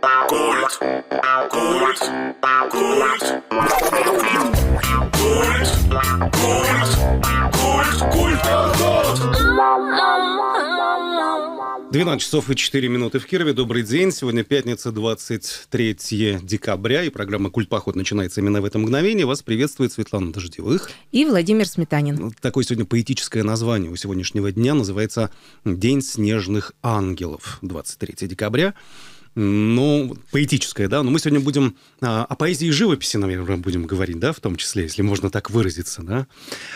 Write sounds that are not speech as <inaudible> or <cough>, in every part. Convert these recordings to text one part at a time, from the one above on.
Культ. 12 часов и 4 минуты в Кирове. Добрый день. Сегодня пятница, 23 декабря, и программа «Культпоход» начинается именно в это мгновение. Вас приветствует Светлана Дождевых. И Владимир Сметанин. Такое сегодня поэтическое название у сегодняшнего дня называется «День снежных ангелов». 23 декабря ну, поэтическое, да, но мы сегодня будем а, о поэзии и живописи, наверное, будем говорить, да, в том числе, если можно так выразиться, да,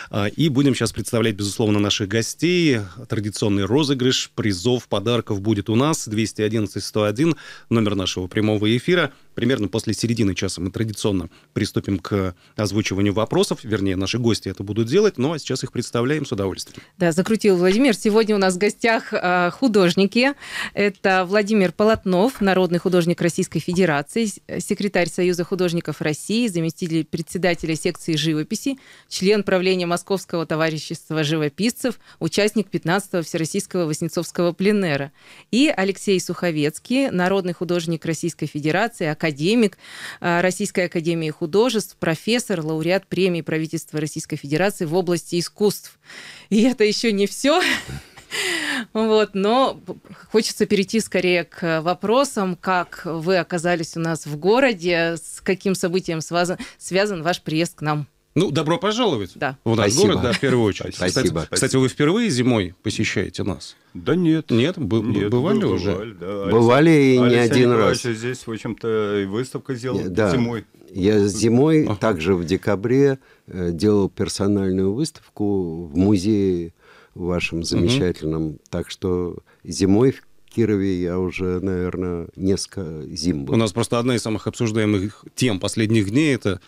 а, и будем сейчас представлять, безусловно, наших гостей, традиционный розыгрыш, призов, подарков будет у нас, 211-101, номер нашего прямого эфира, Примерно после середины часа мы традиционно приступим к озвучиванию вопросов. Вернее, наши гости это будут делать, но сейчас их представляем с удовольствием. Да, закрутил Владимир. Сегодня у нас в гостях э, художники. Это Владимир Полотнов, народный художник Российской Федерации, э, секретарь Союза художников России, заместитель председателя секции живописи, член правления Московского товарищества живописцев, участник 15-го Всероссийского Васнецовского пленера. И Алексей Суховецкий, народный художник Российской Федерации, академик академик э, Российской академии художеств, профессор, лауреат премии правительства Российской Федерации в области искусств. И это еще не все. <laughs> Вот, но хочется перейти скорее к вопросам, как вы оказались у нас в городе, с каким событием связан, связан ваш приезд к нам. Ну, добро пожаловать да. в наш Спасибо. город, да, в первую очередь. Спасибо. Кстати, кстати, вы впервые зимой посещаете нас? Да нет. Нет? Б- нет бывали был, ну, уже? Бывали, да. бывали и не один раз. здесь, в общем-то, и выставка сделал да. зимой. Я зимой, а. также в декабре, э, делал персональную выставку в музее вашем замечательном. Угу. Так что зимой в Кирове я уже, наверное, несколько зим был. У нас просто одна из самых обсуждаемых тем последних дней – это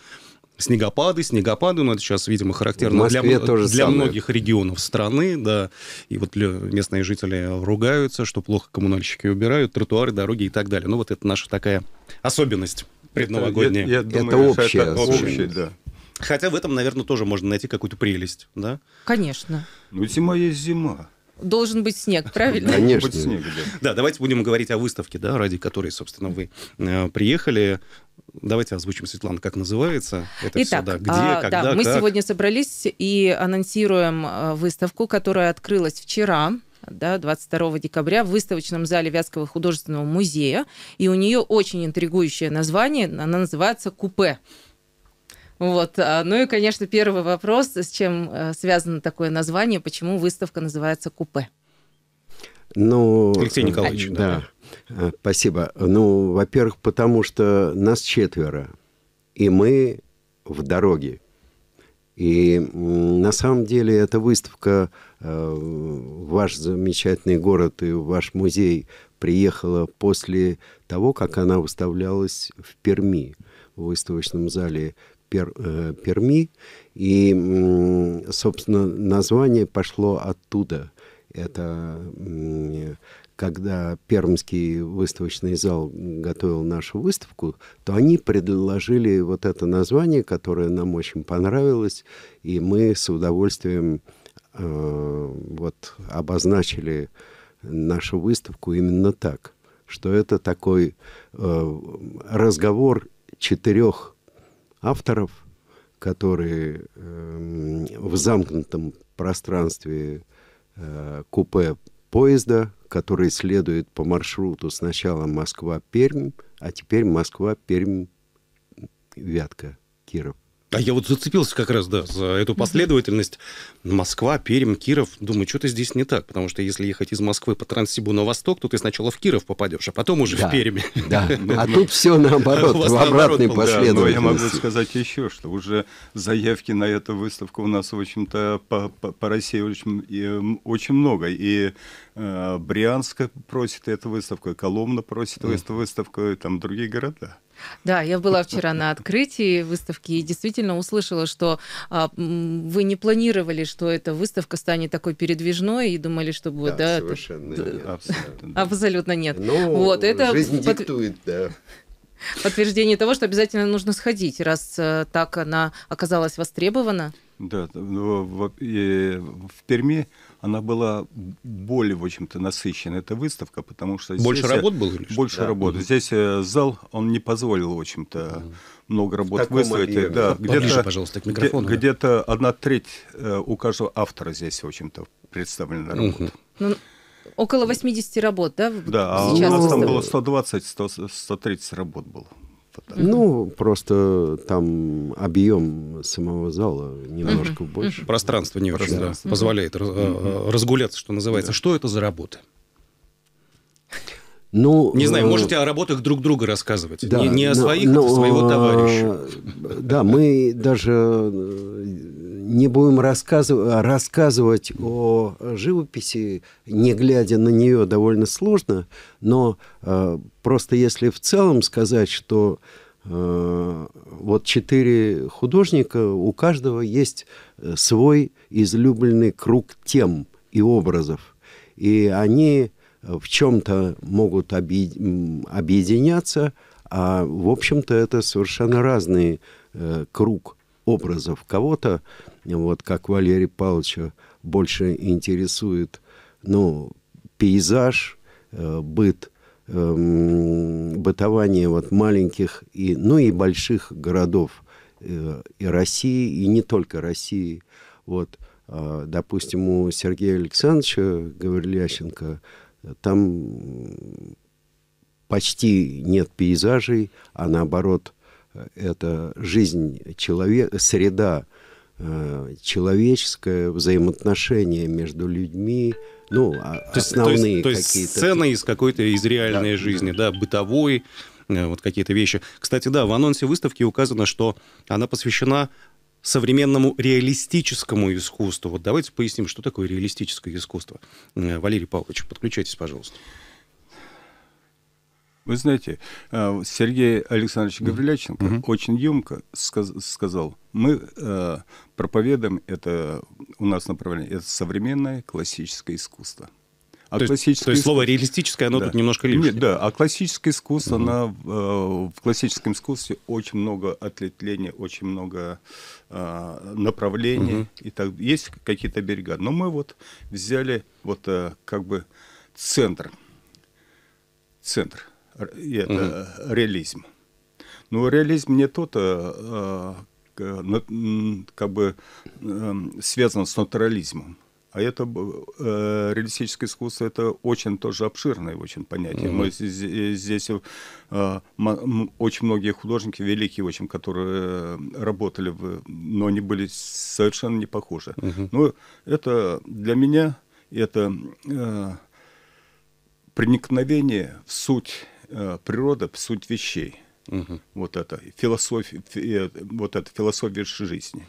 снегопады, снегопады, ну, это сейчас, видимо, характерно для, тоже для многих регионов страны, да, и вот местные жители ругаются, что плохо коммунальщики убирают, тротуары, дороги и так далее. Ну, вот это наша такая особенность предновогодняя. Это, я, я думаю, это общее. Это общее, да. Хотя в этом, наверное, тоже можно найти какую-то прелесть, да? Конечно. Ну, зима есть зима должен быть снег, <laughs> правильно? Конечно. Быть снег, да. да, давайте будем говорить о выставке, да, ради которой, собственно, вы э, приехали. Давайте озвучим, Светлана, как называется это Итак, все, да, где, а, когда, да, мы как. сегодня собрались и анонсируем э, выставку, которая открылась вчера, да, 22 декабря в выставочном зале Вятского художественного музея, и у нее очень интригующее название, она называется «Купе». Вот. А, ну и, конечно, первый вопрос, с чем э, связано такое название, почему выставка называется «Купе»? Ну, Алексей Николаевич, э, да. да. А, спасибо. Ну, во-первых, потому что нас четверо, и мы в дороге. И на самом деле эта выставка э, в ваш замечательный город и ваш музей приехала после того, как она выставлялась в Перми. Mm в выставочном зале Пер, э, Перми. И, собственно, название пошло оттуда. Это когда Пермский выставочный зал готовил нашу выставку, то они предложили вот это название, которое нам очень понравилось, и мы с удовольствием э, вот обозначили нашу выставку именно так, что это такой э, разговор четырех авторов, которые эм, в замкнутом пространстве э, купе поезда, который следует по маршруту сначала Москва-Пермь, а теперь Москва-Пермь-Вятка, Киров. А я вот зацепился как раз, да, за эту последовательность. Москва, Пермь, Киров. Думаю, что-то здесь не так, потому что если ехать из Москвы по Транссибу на восток, то ты сначала в Киров попадешь, а потом уже да, в Пермь. Да, <laughs> а тут все наоборот, в обратной последовательности. Но ну, а я могу сказать еще, что уже заявки на эту выставку у нас, в общем-то, по, России очень, много. И э, Брянск просит эту выставку, Коломна просит эту выставку, и там другие города. Да, я была вчера на открытии выставки и действительно услышала, что а, вы не планировали, что эта выставка станет такой передвижной и думали, что будет, да? да совершенно это... нет. Абсолютно, да. <laughs> абсолютно нет. Но ну, вот, это жизнь под... диктует, да подтверждение того, что обязательно нужно сходить, раз э, так она оказалась востребована. Да, ну, в, в Перми она была более, в общем-то, насыщена, эта выставка, потому что... Здесь больше э, работ было? больше да. работ. Угу. Здесь э, зал, он не позволил, в общем-то, угу. много работ выставить. Объеме? Да, где-то, пожалуйста, к микрофону. Где- то одна треть э, у каждого автора здесь, в общем-то, представлена работа. Угу. Ну, около 80 работ, да? Да, а сейчас а у нас там было 120-130 работ было mm Ну, просто там объем самого зала немножко больше. Пространство не очень да, позволяет mm разгуляться, что называется. Yeah. Что это за работа? Ну, не знаю, э, можете о работах друг друга рассказывать, да, не, не о своих, но, но, а своего товарища. Да, мы даже не будем рассказыв... рассказывать о живописи, не глядя на нее, довольно сложно, но э, просто если в целом сказать, что э, вот четыре художника, у каждого есть э, свой излюбленный круг тем и образов, и они э, в чем-то могут объ... объединяться, а в общем-то это совершенно разный э, круг образов. Кого-то вот как Валерий Павловича больше интересует, ну, пейзаж, э, быт, э, бытование вот маленьких и, ну, и больших городов э, и России, и не только России. Вот, э, допустим, у Сергея Александровича Гаврилященко э, там почти нет пейзажей, а наоборот, э, это жизнь человека, среда Э, человеческое взаимоотношение между людьми, ну, а то основные то есть, какие-то... сцены из какой-то, из реальной да, жизни, да, да бытовой, э, вот какие-то вещи. Кстати, да, в анонсе выставки указано, что она посвящена современному реалистическому искусству. Вот давайте поясним, что такое реалистическое искусство. Э, Валерий Павлович, подключайтесь, пожалуйста. Вы знаете, э, Сергей Александрович Гавриляченко mm-hmm. очень емко сказ- сказал, мы э, проповедуем это у нас направление, это современное классическое искусство. А то, классическое есть, то есть слово реалистическое, оно да. тут немножко лишнее. Нет, да, а классическое искусство, угу. оно, э, в классическом искусстве очень много ответвления, очень много э, направлений. Угу. И так, есть какие-то берега. Но мы вот взяли вот э, как бы центр. Центр это угу. реализм. но ну, реализм не тот, э, э, как бы эм, связан с натурализмом. А это э, реалистическое искусство это очень тоже обширное очень понятие. Mm-hmm. Мы здесь э, очень многие художники великие очень, которые работали, в, но они были совершенно не похожи. Mm-hmm. Но ну, это для меня это э, проникновение в суть Э, природа – суть вещей. Угу. Вот это философия, э, вот это философия жизни.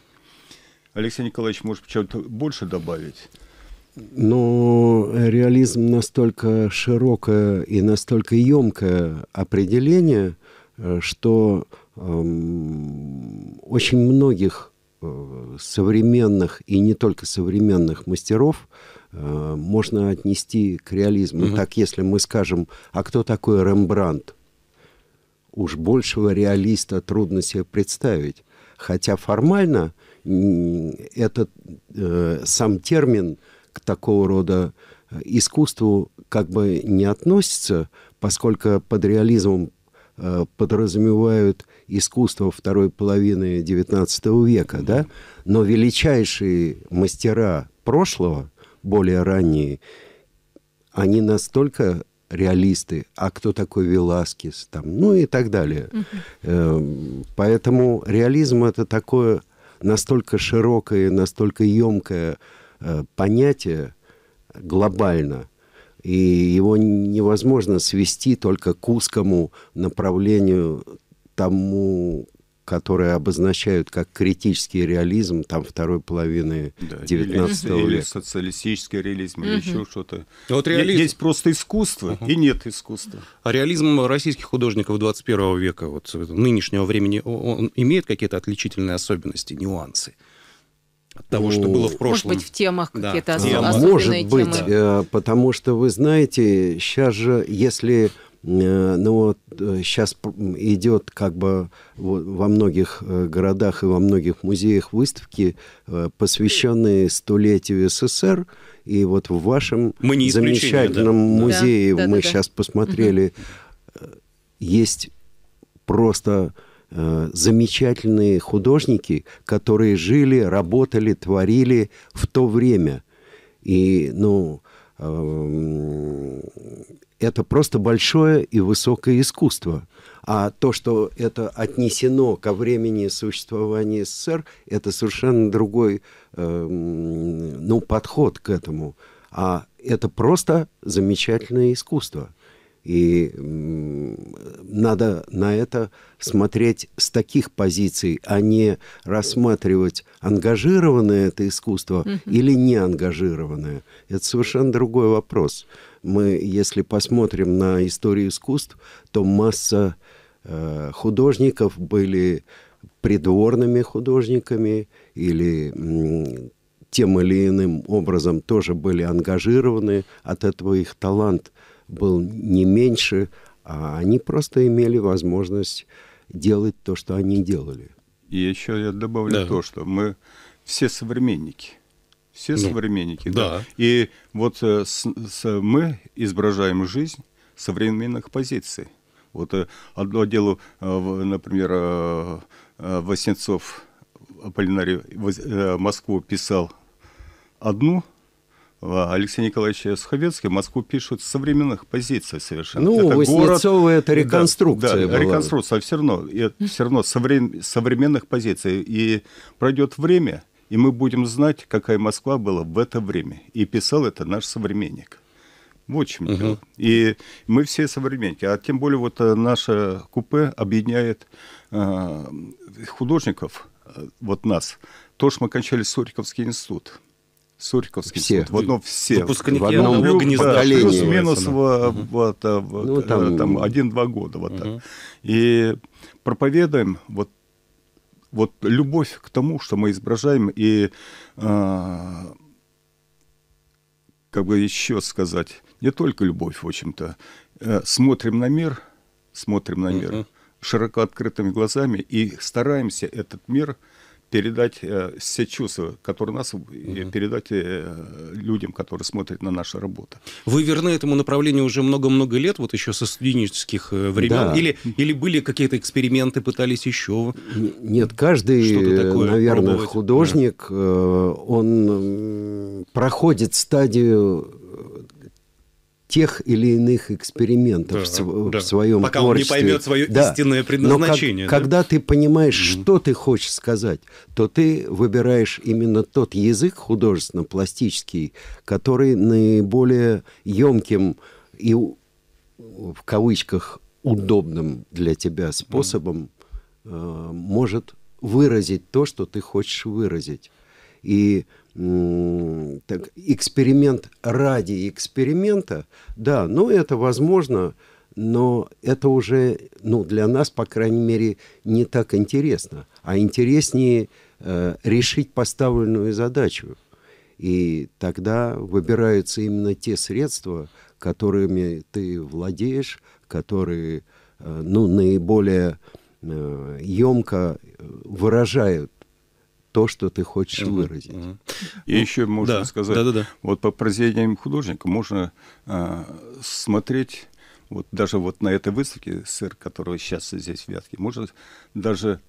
Алексей Николаевич, может, чего-то больше добавить? Но ну, реализм настолько широкое и настолько емкое определение, э, что эм, очень многих современных и не только современных мастеров – Э, можно отнести к реализму. Угу. Так, если мы скажем, а кто такой Рембрандт? Уж большего реалиста трудно себе представить. Хотя формально этот э, сам термин к такого рода э, искусству как бы не относится, поскольку под реализмом э, подразумевают искусство второй половины XIX века, да? но величайшие мастера прошлого – более ранние, они настолько реалисты, а кто такой Веласкис, там, ну и так далее. Эм, поэтому реализм это такое настолько широкое, настолько емкое э, понятие глобально, и его невозможно свести только к узкому направлению тому, которые обозначают как критический реализм там второй половины да, века. Или социалистический реализм, угу. или еще что-то. А вот реализм... Есть просто искусство угу. и нет искусства. А реализм российских художников 21 века, вот нынешнего времени, он имеет какие-то отличительные особенности, нюансы? от того, что было в прошлом. Ну, может быть, в темах да. какие-то Тема. особенные Может темы. быть, э, потому что, вы знаете, сейчас же, если Э, ну вот сейчас э, идет как бы во многих э, городах и во многих музеях выставки, посвященные столетию СССР. И вот в вашем мы не замечательном да? музее да, мы да, сейчас да. посмотрели, угу. есть просто замечательные художники, которые жили, работали, творили в то время. И, ну, эм, это просто большое и высокое искусство. А то, что это отнесено ко времени существования СССР, это совершенно другой э, ну, подход к этому. А это просто замечательное искусство. И надо на это смотреть с таких позиций, а не рассматривать, ангажированное это искусство mm-hmm. или неангажированное. Это совершенно другой вопрос мы, если посмотрим на историю искусств, то масса э, художников были придворными художниками или тем или иным образом тоже были ангажированы, от этого их талант был не меньше, а они просто имели возможность делать то, что они делали. И еще я добавлю да. то, что мы все современники – все ну, современники. Да. да. И вот э, с, с, мы изображаем жизнь современных позиций. Вот э, одно дело, э, например, Васнецов Аполлинарий Москву писал одну, а Алексей Николаевич Суховецкий Москву пишут с современных позиций совершенно. Ну, это это реконструкция да, да, была. реконструкция, все равно, все равно современных позиций. И пройдет время, и мы будем знать, какая Москва была в это время. И писал это наш современник. Вот чем угу. дело. И мы все современники. А тем более вот э, наше купе объединяет э, художников, э, вот нас. То, что мы кончали Суриковский институт. Суриковский все. институт. В одном все. Выпускники в одном плюс, гнезда. Плюс-минус угу. вот, ну, там, э, года. Вот угу. так. И проповедуем вот вот любовь к тому, что мы изображаем, и а, как бы еще сказать, не только любовь, в общем-то, э, смотрим на мир, смотрим на мир uh-huh. широко открытыми глазами и стараемся этот мир передать э, все чувства, которые у нас, угу. и передать э, людям, которые смотрят на нашу работу. Вы верны этому направлению уже много-много лет, вот еще со студенческих э, времен? Да. Или, или были какие-то эксперименты, пытались еще? Нет, каждый, наверное, пробовать. художник, да. он проходит стадию тех или иных экспериментов да, в, да. в своем Пока творчестве. он не поймет свое да. истинное предназначение. Но как, да? Когда ты понимаешь, mm-hmm. что ты хочешь сказать, то ты выбираешь именно тот язык художественно-пластический, который наиболее емким и в кавычках удобным для тебя способом mm-hmm. э, может выразить то, что ты хочешь выразить. И так, эксперимент ради эксперимента, да, ну это возможно, но это уже, ну, для нас, по крайней мере, не так интересно, а интереснее э, решить поставленную задачу. И тогда выбираются именно те средства, которыми ты владеешь, которые, э, ну, наиболее э, емко выражают то, что ты хочешь угу, выразить. Угу. И ну, еще можно да, сказать, да, да, да. вот по произведениям художника можно а, смотреть, вот даже вот на этой выставке, сыр, который сейчас здесь в Вятке, можно даже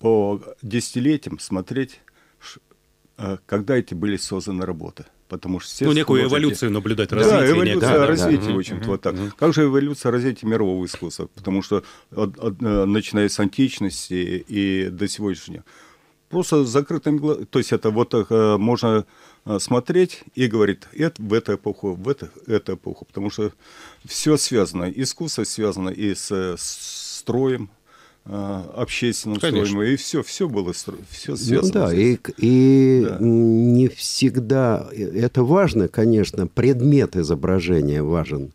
по десятилетиям смотреть, а, когда эти были созданы работы. Потому что все ну, некую художники... эволюцию наблюдать, развитие. Да, эволюция да, да, развития, да, да. в общем-то, угу, вот так. Угу. Как же эволюция развития мирового искусства? Потому что от, от, э, начиная с античности и до сегодняшнего Просто закрытыми глазом, то есть это вот э, можно э, смотреть и говорить это, в эту эпоху, в эту, эту эпоху, потому что все связано, искусство связано и с, с строем, э, общественным Конечно. строем, и все, все было все ну связано. Ну, да, и, и да. не всегда, э, это важно, конечно, предмет изображения важен,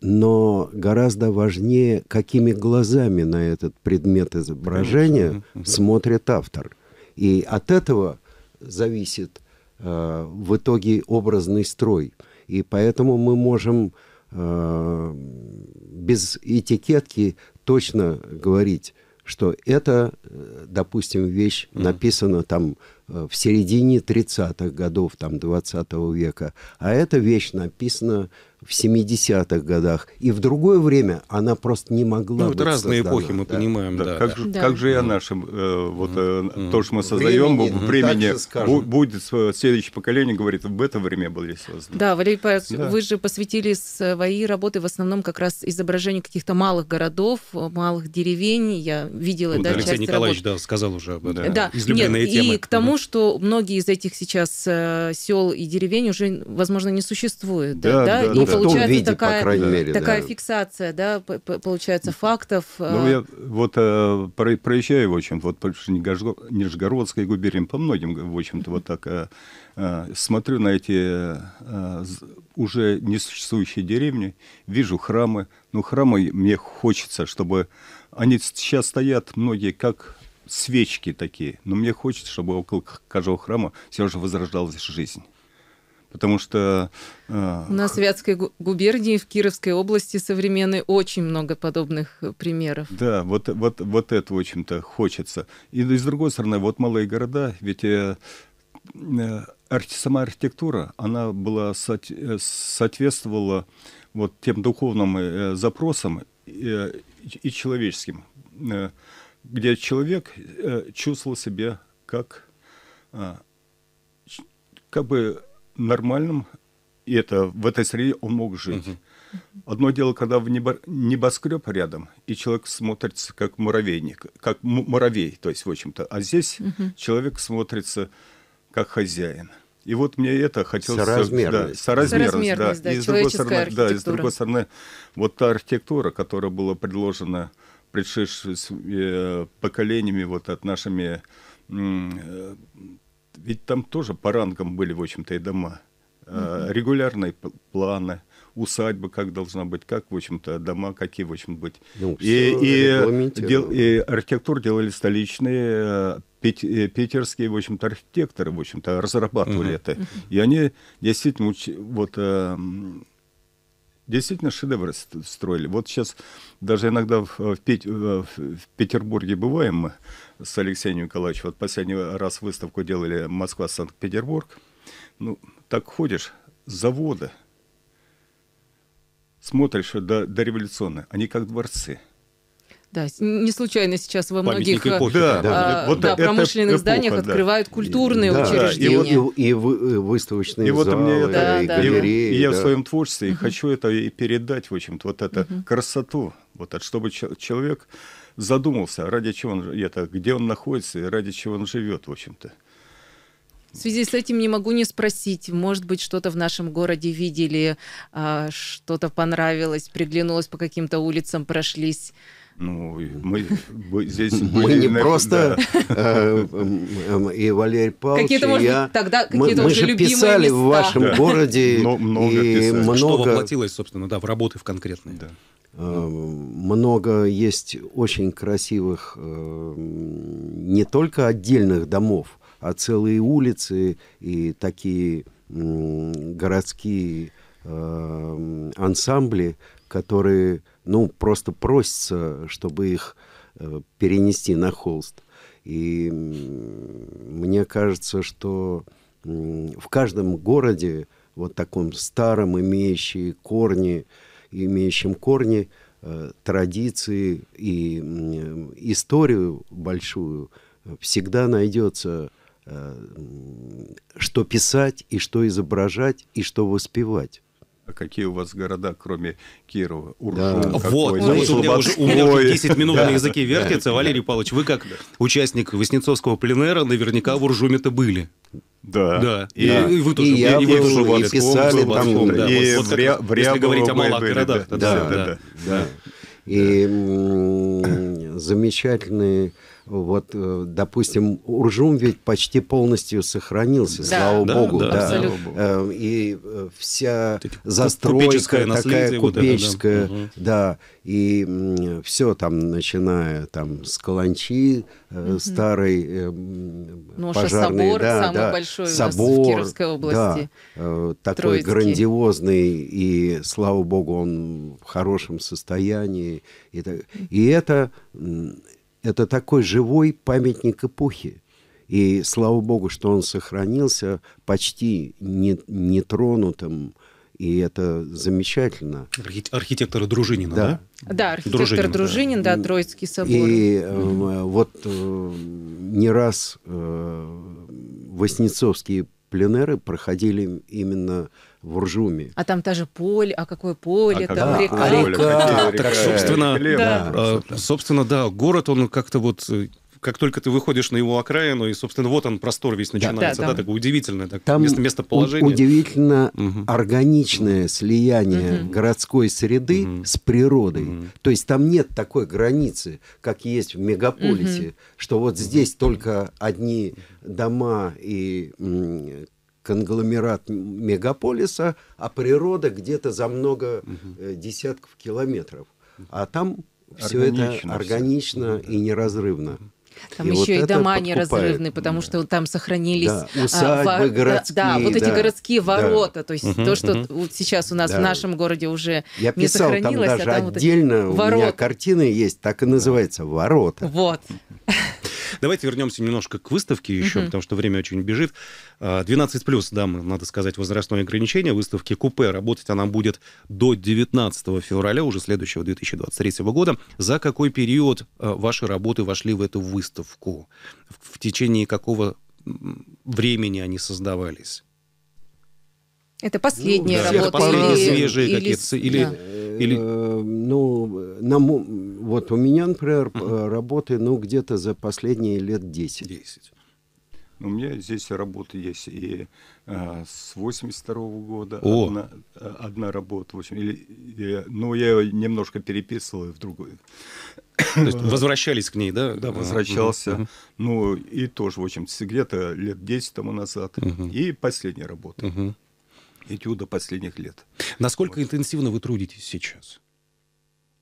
но гораздо важнее, какими глазами на этот предмет изображения Конечно. смотрит автор. И от этого зависит э, в итоге образный строй. И поэтому мы можем э, без этикетки точно говорить, что это, э, допустим, вещь написана там э, в середине 30-х годов, там, 20 века, а эта вещь написана в 70-х годах, и в другое время она просто не могла ну, быть это разные создана, эпохи, мы да? понимаем, да. да. Как, да. Же, да. как же и о э, вот э, то, что мы создаем, времени, времени будет следующее поколение, говорит, в это время были созданы. Да, Валерий Павлович, да. вы же посвятили свои работы в основном как раз изображению каких-то малых городов, малых деревень, я видела, ну, да, Алексей часть Николаевич, работ. да, сказал уже об этом, да. излюбленная Нет, тема. И к тому, что многие из этих сейчас э, сел и деревень уже, возможно, не существует, да, да, да? Ну, Получается том виде, такая, по крайней мере. Такая да. фиксация, да, получается, ну, фактов. Э. Ну, я вот э, проезжаю, в общем, вот по Нижегородской губернии, по многим, в общем-то, вот так э, э, смотрю на эти уже несуществующие деревни, вижу храмы. Ну, храмы мне хочется, чтобы... Они сейчас стоят многие как свечки такие, но мне хочется, чтобы около каждого храма все же возрождалась жизнь потому что... Э, На вятской губернии, в Кировской области современной очень много подобных э, примеров. Да, вот, вот, вот это, в общем-то, хочется. И, и с другой стороны, вот малые города, ведь э, э, сама архитектура, она была, э, соответствовала вот тем духовным э, запросам э, и человеческим, э, где человек э, чувствовал себя как, э, как бы нормальным и это в этой среде он мог жить. Одно дело, когда в небоскреб рядом, и человек смотрится как муравейник, как муравей, то есть, в общем-то. А здесь угу. человек смотрится как хозяин. И вот мне это хотелось... Соразмерность. Да, соразмерность, соразмерность да. да. И с другой стороны, да, и с другой стороны, вот та архитектура, которая была предложена предшествующими э, поколениями, вот от нашими э, ведь там тоже по рангам были, в общем-то, и дома. Угу. Регулярные планы, усадьба как должна быть, как, в общем-то, дома какие, в общем, быть. Ну, и, и, дел, и архитектур делали столичные, э, пет, э, питерские, в общем-то, архитекторы, в общем-то, разрабатывали угу. это. И они действительно, вот эм, Действительно шедевры строили. Вот сейчас даже иногда в, в, Пет, э, в Петербурге бываем мы с Алексеем Николаевичем. Вот последний раз выставку делали Москва-Санкт-Петербург. Ну, так ходишь, заводы, смотришь до, до революционные, они как дворцы. Да, не случайно сейчас во многих э, эпохи, да, да, а, вот да, промышленных эпоха, зданиях да. открывают культурные да, учреждения. И, и, и э, выставочные и вот залы, мне это, да, галереи. И, да. Я в своем творчестве uh-huh. хочу это и передать, в общем-то, вот эту uh-huh. красоту, вот это, чтобы человек задумался, ради чего он это, где он находится и ради чего он живет, в общем-то. В связи с этим не могу не спросить, может быть, что-то в нашем городе видели, а, что-то понравилось, приглянулось по каким-то улицам, прошлись. Ну, мы здесь мы не просто э, и Валерий Павлович, какие-то, может я, тогда какие-то мы, мы же писали места. в вашем да. городе <laughs> Но, много и писали. много что воплотилось, собственно, да, в работы в конкретные. Да. Э, много есть очень красивых э, не только отдельных домов, а целые улицы и такие городские ансамбли, которые, ну, просто просятся, чтобы их э, перенести на холст. И мне кажется, что э, в каждом городе, вот таком старом, имеющем корни, имеющем корни, э, традиции и э, историю большую, всегда найдется э, что писать и что изображать и что воспевать. А какие у вас города, кроме Кирова? Уржум да. Вот, ну, вот у, меня уже, у меня уже 10 минут на языке вертится. Валерий Павлович, вы как участник Веснецовского пленера наверняка в Уржуме-то были. Да. да. И, и вы тоже, и я и вы тоже и писали там. Да. И вот, вот как, в если говорить о малых городах. Да, да, да. да. да. И замечательные вот, э, допустим, Уржум ведь почти полностью сохранился, да. слава да, богу. Да, да. Э, и э, вся застройка такая купеческая, вот это, да. да. И все там, начиная там с каланчи старый старой, Ноша ну, пожарной, собор, да, самый да, большой собор, в Кировской области. Да, такой Троицкий. грандиозный, и, слава богу, он в хорошем состоянии. И, и это это такой живой памятник эпохи. И слава богу, что он сохранился почти не, нетронутым. И это замечательно. Архитектора Дружинина, да? Да, да архитектор Дружинин, Дружинин да. да, Троицкий собор. И mm-hmm. вот э, не раз э, Воснецовские пленеры проходили именно в Уржуме. А там та же поле, а какое поле, а там река. А река. Так, собственно, да. А, собственно, да, город, он как-то вот э, как только ты выходишь на его окраину, и, собственно, вот он, простор весь начинается, да, да, да, да такое удивительное так, там место, местоположение. Удивительно угу. органичное слияние угу. городской среды угу. с природой. Угу. То есть там нет такой границы, как есть в мегаполисе, угу. что вот здесь только одни дома и конгломерат мегаполиса, а природа где-то за много угу. десятков километров. А там все органично, это органично все. и неразрывно. Там и еще вот и дома неразрывны, потому что там сохранились да, а, усадьбы, а, во... городские, да, да, вот эти да, городские ворота, да. то есть угу, то, что угу. вот сейчас у нас да. в нашем городе уже Я не писал, сохранилось, а там даже а там отдельно вот эти... у ворота. меня картины есть, так и называется "Ворота". Вот. Давайте вернемся немножко к выставке еще, угу. потому что время очень бежит. 12 а, плюс, да, надо сказать, возрастное ограничение выставки купе. Работать она будет до 19 февраля уже следующего 2023 года. За какой период а, ваши работы вошли в эту выставку? В течение какого времени они создавались? Это последние ну, да. работы? Это последние или... свежие или... какие-то... Или... Да. Или... Э, ну, на, вот у меня, например, uh-huh. работы, ну, где-то за последние лет 10. 10. Ну, у меня здесь работы есть и а, с 82 -го года О. Одна, э, одна работа, в общем, или, и, ну я ее немножко переписывал и в другую. То есть возвращались к ней, да? Да, возвращался. Uh -huh. Ну и тоже, в общем, где-то лет 10 тому назад. Uh -huh. И последняя работа. Uh -huh этюда последних лет. Насколько вот. интенсивно вы трудитесь сейчас?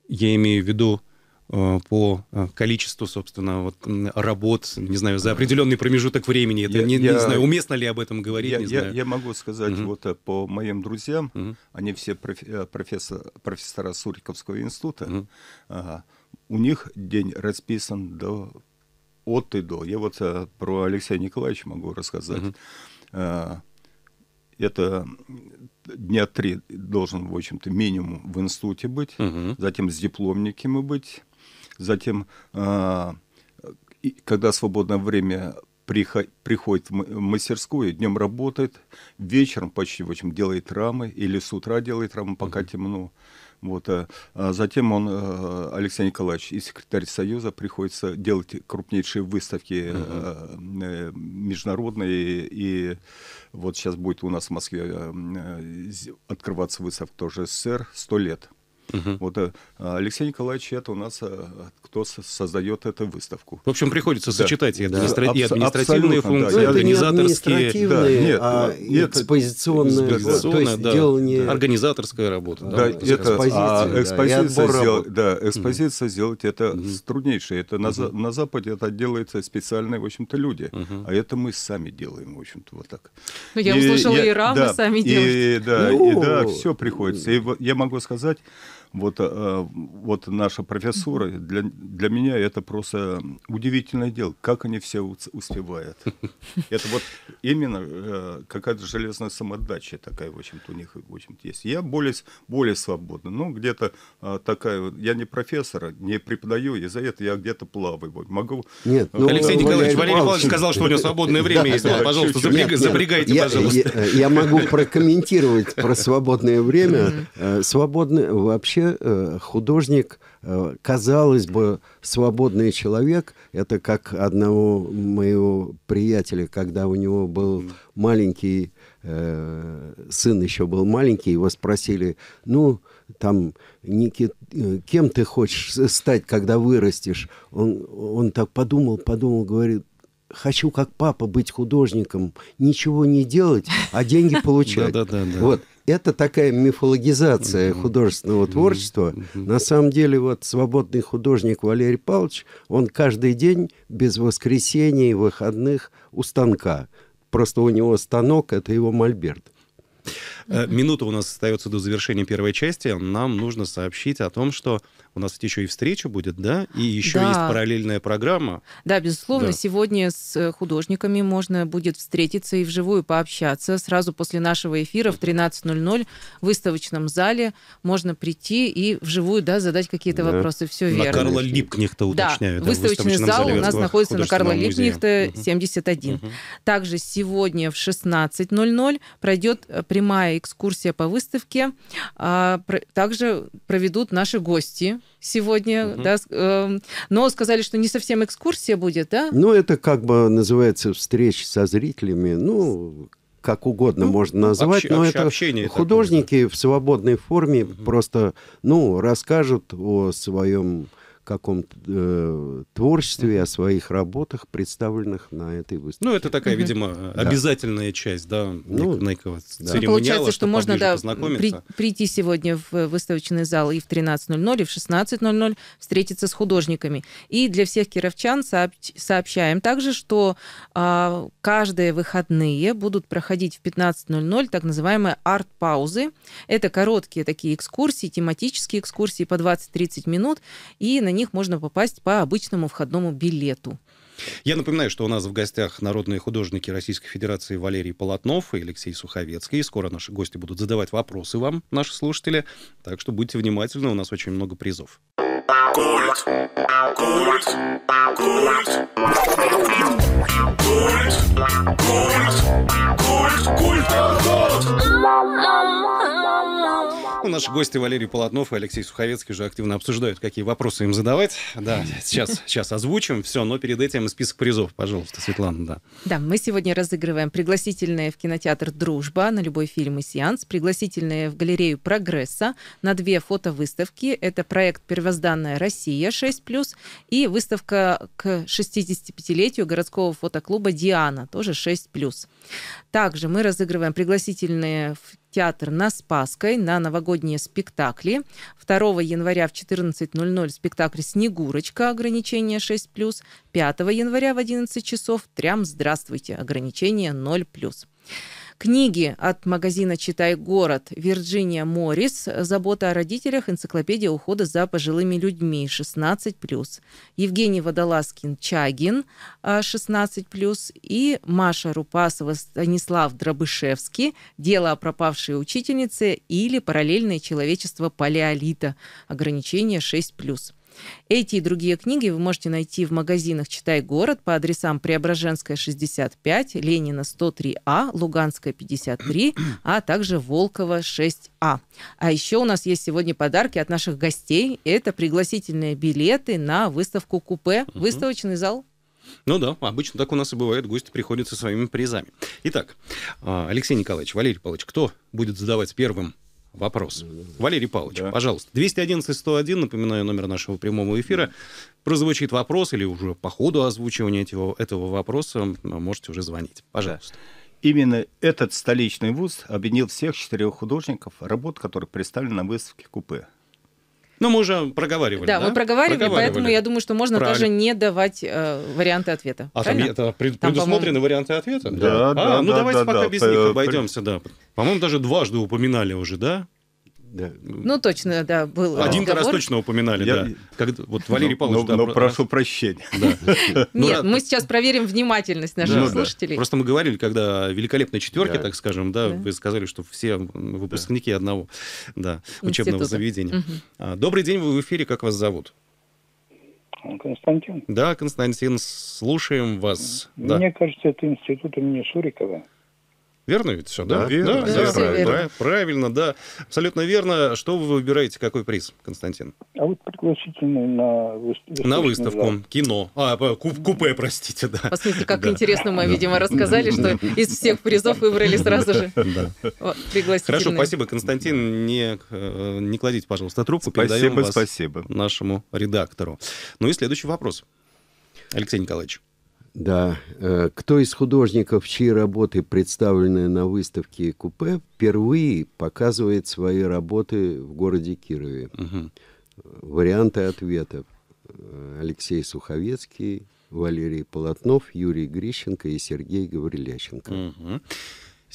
Я имею в виду э, по э, количеству, собственно, вот, работ, не знаю, за определенный промежуток времени. Это я, не, не знаю, уместно ли об этом говорить, я, не знаю. Я, могу сказать угу. вот э, по моим друзьям, угу. они все профи- профессор, профессора Суриковского института, угу. а, у них день расписан до от и до. Я вот а, про Алексея Николаевича могу рассказать. Угу. А, это дня три должен, в общем-то, минимум в институте быть, угу. затем с дипломниками быть, затем, э, когда свободное время приходит в мастерскую, днем работает, вечером почти, в общем, делает рамы или с утра делает рамы, пока угу. темно. Вот, э, а, затем он, э, Алексей Николаевич, и секретарь Союза, приходится делать крупнейшие выставки угу. международные и, и вот сейчас будет у нас в Москве э, э, открываться выставка тоже СССР 100 лет. Угу. Вот э, Алексей Николаевич это у нас э, кто создает эту выставку. В общем, приходится да. сочетать и, администра... да. и административные функции, да. и ну, организаторские, не да, нет, а нет, ну, экспозиционные, экспозиционные, то есть да, делание... да. организаторская работа. Да, да это экспозиция, а, экспозиция, да, сдел... да, экспозиция угу. сделать это угу. труднейшее. Это угу. на, на Западе это делается специальные, в общем-то, люди, угу. а это мы сами делаем, в общем-то, вот так. Но ну, я услышала, и, и рамы да, сами делают. И, да, и, да, все приходится. И я могу сказать, вот, э, вот наша профессура, для, для меня это просто удивительное дело, как они все успевают. Это вот именно э, какая-то железная самодача такая, в общем-то, у них, в общем есть. Я более, более свободно, Но ну, где-то э, такая, я не профессор, не преподаю, и за это я где-то плаваю. Могу... Нет, ну, Алексей Николаевич, Валерий Павлович сказал, что у него свободное <laughs> время есть. Пожалуйста, запрягайте, пожалуйста. Я могу прокомментировать про свободное время. Свободное вообще Э, художник, э, казалось бы, свободный человек. Это как одного моего приятеля, когда у него был маленький э, сын, еще был маленький, его спросили, ну, там, Никит, э, кем ты хочешь стать, когда вырастешь? Он, он так подумал, подумал, говорит, хочу как папа быть художником, ничего не делать, а деньги <laughs> получать. Вот это такая мифологизация mm художественного mm творчества. mm На самом деле, вот свободный художник Валерий Павлович, он каждый день без воскресений и выходных у станка. Просто у него станок — это его мольберт. Э, минута у нас остается до завершения первой части. Нам нужно сообщить о том, что у нас еще и встреча будет, да? И еще да. есть параллельная программа. Да, безусловно. Да. Сегодня с э, художниками можно будет встретиться и вживую пообщаться. Сразу после нашего эфира в 13.00 в выставочном зале можно прийти и вживую да, задать какие-то да. вопросы. Все на верно. Карла Липкнехта уточняют. Да, да выставочный зал у нас находится на Карла Липкнехта 71. Угу. Также сегодня в 16.00 пройдет э, прямая экскурсия по выставке. А, также проведут наши гости сегодня, угу. да, э, но сказали, что не совсем экскурсия будет, да? Ну, это как бы называется встреча со зрителями, ну, как угодно ну, можно ну, назвать, общ, но общ, это художники такое, да. в свободной форме угу. просто, ну, расскажут о своем каком-то э, творчестве, о своих работах, представленных на этой выставке. Ну, это такая, видимо, да. обязательная часть, да, ну, некого да. Ну, церемониала, Получается, что можно да, при, прийти сегодня в выставочный зал и в 13.00, и в 16.00 встретиться с художниками. И для всех кировчан сообщ, сообщаем также, что э, каждые выходные будут проходить в 15.00 так называемые арт-паузы. Это короткие такие экскурсии, тематические экскурсии по 20-30 минут, и на них можно попасть по обычному входному билету. Я напоминаю, что у нас в гостях народные художники Российской Федерации Валерий Полотнов и Алексей Суховецкий. Скоро наши гости будут задавать вопросы вам, наши слушатели. Так что будьте внимательны, у нас очень много призов. Культ. Культ. Культ. Культ. Культ. Культ. Культ. Культ. Ну, наши гости Валерий Полотнов и Алексей Суховецкий уже активно обсуждают, какие вопросы им задавать. Да, сейчас, сейчас озвучим все, но перед этим список призов, пожалуйста, Светлана, да. Да, мы сегодня разыгрываем пригласительные в кинотеатр «Дружба» на любой фильм и сеанс, пригласительные в галерею «Прогресса» на две фотовыставки. Это проект «Первозданная Россия 6+,» и выставка к 65-летию городского фотоклуба «Диана», тоже 6+. Также мы разыгрываем пригласительные в театр на Спасской на новогодние спектакли. 2 января в 14.00 спектакль «Снегурочка. Ограничение 6+.» 5 января в 11 часов «Трям. Здравствуйте. Ограничение 0+.» Книги от магазина «Читай город» Вирджиния Моррис «Забота о родителях. Энциклопедия ухода за пожилыми людьми. 16+.» Евгений Водолазкин-Чагин «16+.» а, и Маша Рупасова Станислав Дробышевский «Дело о пропавшей учительнице» или «Параллельное человечество палеолита. Ограничение 6+.» Эти и другие книги вы можете найти в магазинах «Читай город» по адресам Преображенская, 65, Ленина, 103А, Луганская, 53, а также Волкова, 6А. А еще у нас есть сегодня подарки от наших гостей. Это пригласительные билеты на выставку «Купе», угу. выставочный зал. Ну да, обычно так у нас и бывает. Гости приходят со своими призами. Итак, а, Алексей Николаевич, Валерий Павлович, кто будет задавать первым вопрос. Валерий Павлович, да. пожалуйста, 211-101, напоминаю, номер нашего прямого эфира. Прозвучит вопрос или уже по ходу озвучивания этого, этого вопроса можете уже звонить. Пожалуйста. Да. Именно этот столичный вуз объединил всех четырех художников, работ которых представлены на выставке «Купе». Ну, мы уже проговаривали. Да, да? мы проговаривали, проговаривали, поэтому я думаю, что можно Правильно. даже не давать э, варианты ответа. А правильно? там это пред, там, предусмотрены варианты ответа? Да, да. а, да, ну да, давайте да, пока да. без них обойдемся, да. По-моему, даже дважды упоминали уже, да? Да. Ну, точно, да, был Один разговор. раз точно упоминали, Я... да. Как, вот ну, Валерий ну, Павлович... Но, ну, да, но про... прошу прощения. <laughs> Да. Нет, мы сейчас проверим внимательность наших ну, слушателей. Да. Просто мы говорили, когда великолепная четверка, да. так скажем, да, да, вы сказали, что все выпускники да. одного да, учебного Института. заведения. Угу. Добрый день, вы в эфире, как вас зовут? Константин. Да, Константин, слушаем вас. Мне да. кажется, это институт имени Сурикова. Верно ведь все, да? Да, верно. Да, да, верно. Правильно, Да, правильно, да. Абсолютно верно. Что вы выбираете, какой приз, Константин? А вот пригласительный на выставку. На выставку, зал. кино. А, куп купе, простите, да. Посмотрите, как да. интересно мы, видимо, рассказали, что из всех призов выбрали сразу же <laughs> пригласительные. Хорошо, спасибо, Константин. Не, э, не кладите, пожалуйста, трубку. Спасибо, спасибо. нашему редактору. Ну и следующий вопрос. Алексей Николаевич. Да. Э, кто из художников, чьи работы, представленные на выставке «Купе», впервые показывает свои работы в городе Кирове? Угу. Варианты ответов. Э, Алексей Суховецкий, Валерий Полотнов, Юрий Грищенко и Сергей Гаврилященко. Угу.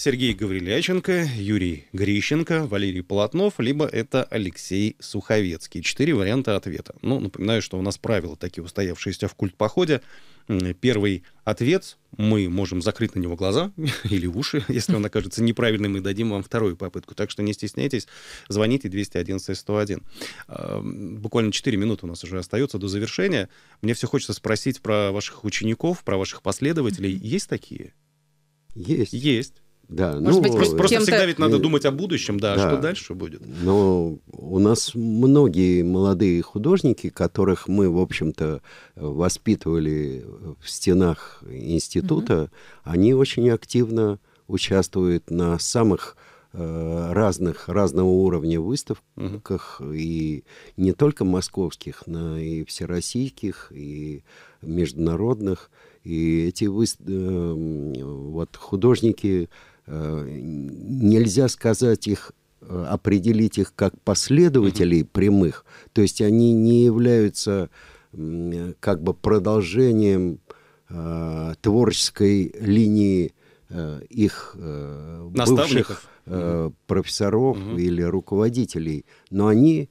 Сергей Гавриляченко, Юрий Грищенко, Валерий Полотнов, либо это Алексей Суховецкий. Четыре варианта ответа. Ну, напоминаю, что у нас правила такие устоявшиеся в культ походе. Первый ответ, мы можем закрыть на него глаза <laughs> или уши. <laughs> Если он окажется неправильным, мы дадим вам вторую попытку. Так что не стесняйтесь, звоните 211-101. А, буквально 4 минуты у нас уже остается до завершения. Мне все хочется спросить про ваших учеников, про ваших последователей. Есть такие? Есть. Есть. Да, Может ну, быть, просто, всегда ведь надо думать о будущем, да, а да, что дальше будет. Но у нас многие молодые художники, которых мы, в общем-то, воспитывали в стенах института, угу. они очень активно участвуют на самых э, разных, разного уровня выставках, угу. и не только московских, но и всероссийских, и международных. И эти вы... Э, вот художники нельзя сказать их э, определить их как последователей прямых, то есть они не являются как бы продолжением э, творческой линии э, их э, бывших э, профессоров угу. или руководителей, но они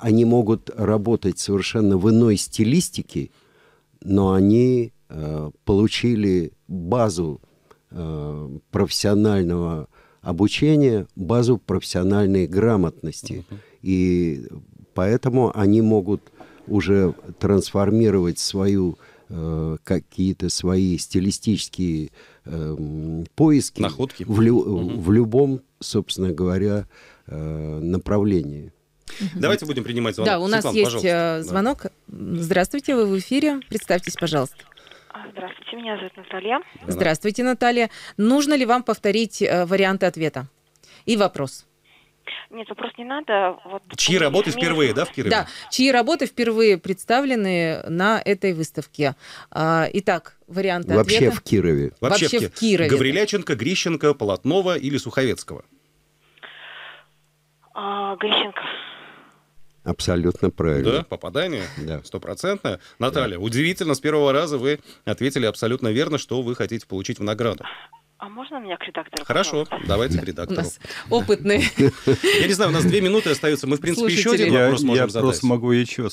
они могут работать совершенно в иной стилистике, но они э, получили базу Э, профессионального обучения, базу профессиональной грамотности. Uh -huh. И поэтому они могут уже трансформировать свою э, какие-то свои стилистические э, поиски Находки. В, лю угу. в любом, собственно говоря, э, направлении. Давайте будем принимать звонок. Да, у нас Светлана, есть э, пожалуйста. звонок. Здравствуйте, вы в эфире. Представьтесь, пожалуйста. Здравствуйте, меня зовут Наталья. Здравствуйте, Наталья. Нужно ли вам повторить э, варианты ответа и вопрос? Нет, вопрос не надо. Вот, чьи работы мире... впервые, да, в Кирове? Да, чьи работы впервые представлены на этой выставке. А, итак, варианты Вообще ответа. в Кирове. Вообще, Кирове. Вообще в Кирове. Гавриляченко, Грищенко, Полотнова или Суховецкого? А, Грищенко. Абсолютно правильно. Да, попадание да. стопроцентное. Наталья, да. удивительно, с первого раза вы ответили абсолютно верно, что вы хотите получить в награду. А можно меня к редактору? Хорошо, пожалуйста? давайте к редактору. У нас опытные. Я не знаю, у нас две минуты остаются. Мы, в принципе, Слушатели. еще один вопрос можем задать. Я просто могу еще да.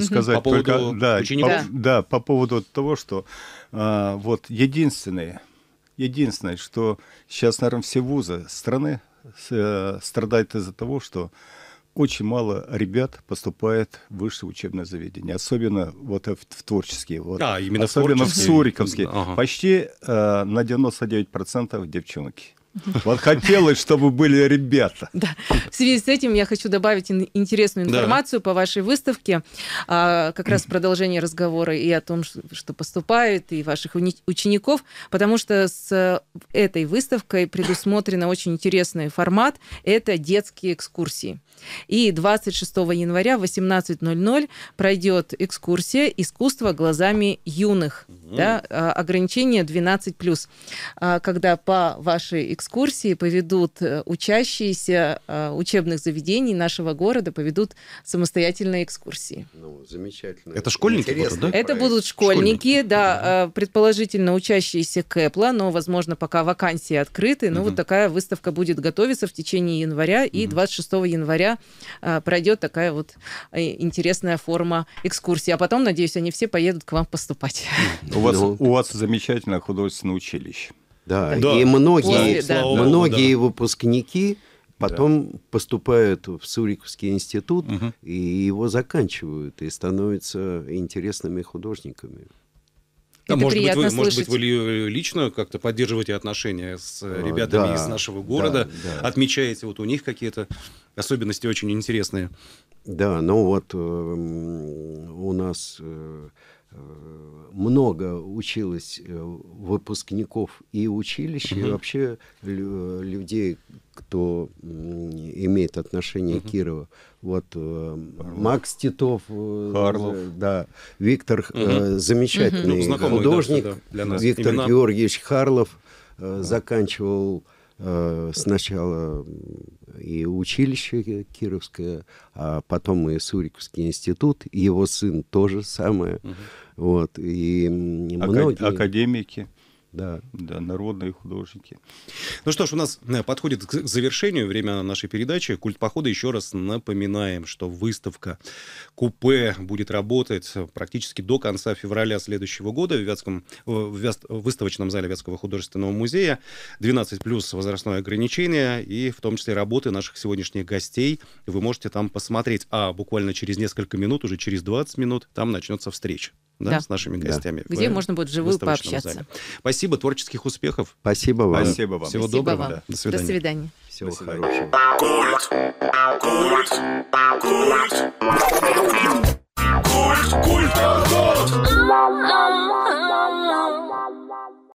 сказать. По поводу учеников? да, по поводу того, что а, вот единственное, единственное, что сейчас, наверное, все вузы страны э, страдают из-за того, что очень мало ребят поступает в высшее учебное заведение, особенно вот в, в творческие. Вот. Да, именно особенно в Суриковске. Ага. Почти э, на 99% девчонки. Вот хотелось, чтобы были ребята. Да. В связи с этим я хочу добавить интересную информацию да. по вашей выставке. А, как раз <clears throat> продолжение разговора и о том, что поступают и ваших учеников. Потому что с этой выставкой предусмотрено очень интересный формат. Это детские экскурсии. И 26 января в 18.00 пройдет экскурсия «Искусство глазами юных». Угу. Да, а, ограничение 12+, а, когда по вашей экскурсии поведут э, учащиеся а, учебных заведений нашего города, поведут самостоятельные экскурсии. Ну, замечательно. Это школьники будут, да? Это будут школьники, школьники. да, угу. предположительно учащиеся Кэпла, но, возможно, пока вакансии открыты, но угу. вот такая выставка будет готовиться в течение января угу. и 26 января Э, пройдет такая вот э, интересная форма экскурсии. А потом, надеюсь, они все поедут к вам поступать. У вас, ну, у вас замечательное художественное училище. Да, да. и многие, После, многие да. выпускники потом да. поступают в Суриковский институт угу. и его заканчивают и становятся интересными художниками. Это может приятно быть, вы, слышать. Может быть, вы лично как-то поддерживаете отношения с ребятами да, из нашего города, да, да. отмечаете вот у них какие-то особенности очень интересные. Да, ну вот э, у нас э, много училось э, выпускников и училищ, угу. и вообще людей, кто имеет отношение угу. к Кирову. Вот Харлов. Э, Макс Титов, э, Харлов. да, Виктор угу. замечательный угу. художник, ну, художник, да, для нас. Виктор Имена... Георгиевич Харлов заканчивал Э, сначала и училище Кировское, а потом и Суриковский институт, его сын тоже самое. Угу. Вот, и многие... Академики. Да. да, народные художники. Ну что ж, у нас э, подходит к завершению время нашей передачи. Культ похода еще раз напоминаем, что выставка «Купе» будет работать практически до конца февраля следующего года в, Вятском, в Вяст, выставочном зале Вятского художественного музея. 12 плюс возрастное ограничение и в том числе работы наших сегодняшних гостей. Вы можете там посмотреть. А буквально через несколько минут, уже через 20 минут, там начнется встреча да, да. с нашими гостями. Да. Где можно будет вживую пообщаться. Зале. Спасибо, творческих успехов. Спасибо вам. Спасибо вам. Всего Спасибо доброго. Вам. Да. До свидания. До свидания. Всего хорошего. Культ. Культ. Культ. Культ. Культ.